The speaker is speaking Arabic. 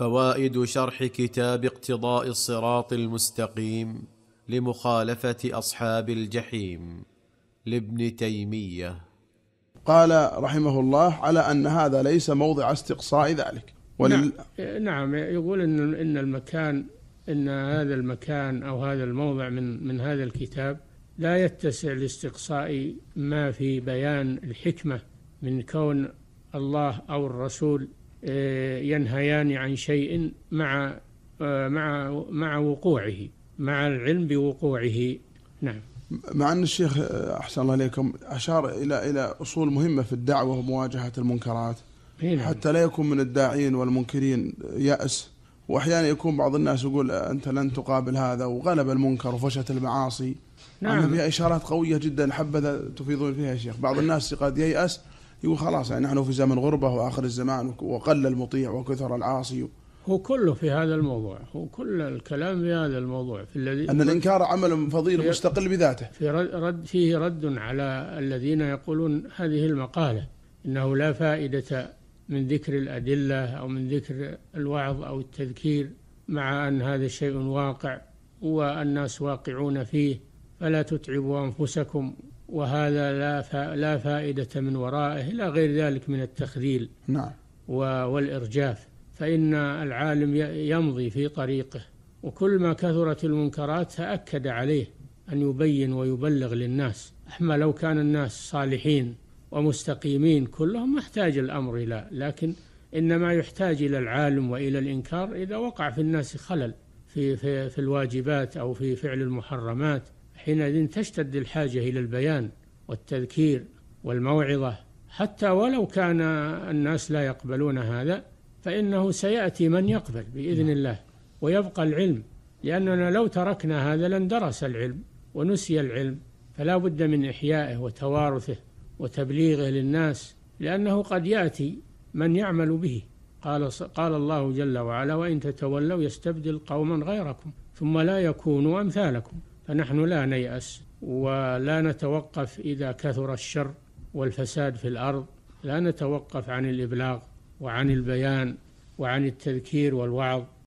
فوائد شرح كتاب اقتضاء الصراط المستقيم لمخالفه اصحاب الجحيم لابن تيميه قال رحمه الله على ان هذا ليس موضع استقصاء ذلك ولل... نعم. نعم يقول ان ان المكان ان هذا المكان او هذا الموضع من من هذا الكتاب لا يتسع لاستقصاء ما في بيان الحكمه من كون الله او الرسول آه، ينهيان عن شيء مع آه، مع مع وقوعه مع العلم بوقوعه نعم مع أن الشيخ آه، أحسن الله إليكم أشار إلى إلى أصول مهمة في الدعوة ومواجهة المنكرات نعم. حتى لا يكون من الداعين والمنكرين يأس واحيانا يكون بعض الناس يقول انت لن تقابل هذا وغلب المنكر وفشت المعاصي نعم فيها اشارات قويه جدا حبذا تفيضون فيها يا شيخ بعض الناس قد ييأس يقول خلاص يعني نحن في زمن غربة وآخر الزمان وقل المطيع وكثر العاصي هو كله في هذا الموضوع هو كل الكلام في هذا الموضوع في الذي أن الإنكار عمل فضيل مستقل بذاته في رد فيه رد على الذين يقولون هذه المقالة إنه لا فائدة من ذكر الأدلة أو من ذكر الوعظ أو التذكير مع أن هذا شيء واقع والناس واقعون فيه فلا تتعبوا أنفسكم وهذا لا لا فائدة من ورائه إلى غير ذلك من التخذيل نعم والإرجاف فإن العالم يمضي في طريقه وكل ما كثرت المنكرات تأكد عليه أن يبين ويبلغ للناس أما لو كان الناس صالحين ومستقيمين كلهم ما احتاج الأمر إلى لكن إنما يحتاج إلى العالم وإلى الإنكار إذا وقع في الناس خلل في, في, في الواجبات أو في فعل المحرمات حينئذ تشتد الحاجة إلى البيان والتذكير والموعظة حتى ولو كان الناس لا يقبلون هذا فإنه سيأتي من يقبل بإذن نعم. الله ويبقى العلم لأننا لو تركنا هذا درس العلم ونسي العلم فلا بد من إحيائه وتوارثه وتبليغه للناس لأنه قد يأتي من يعمل به قال قال الله جل وعلا وإن تتولوا يستبدل قوما غيركم ثم لا يكونوا أمثالكم فنحن لا نيأس ولا نتوقف إذا كثر الشر والفساد في الأرض لا نتوقف عن الإبلاغ وعن البيان وعن التذكير والوعظ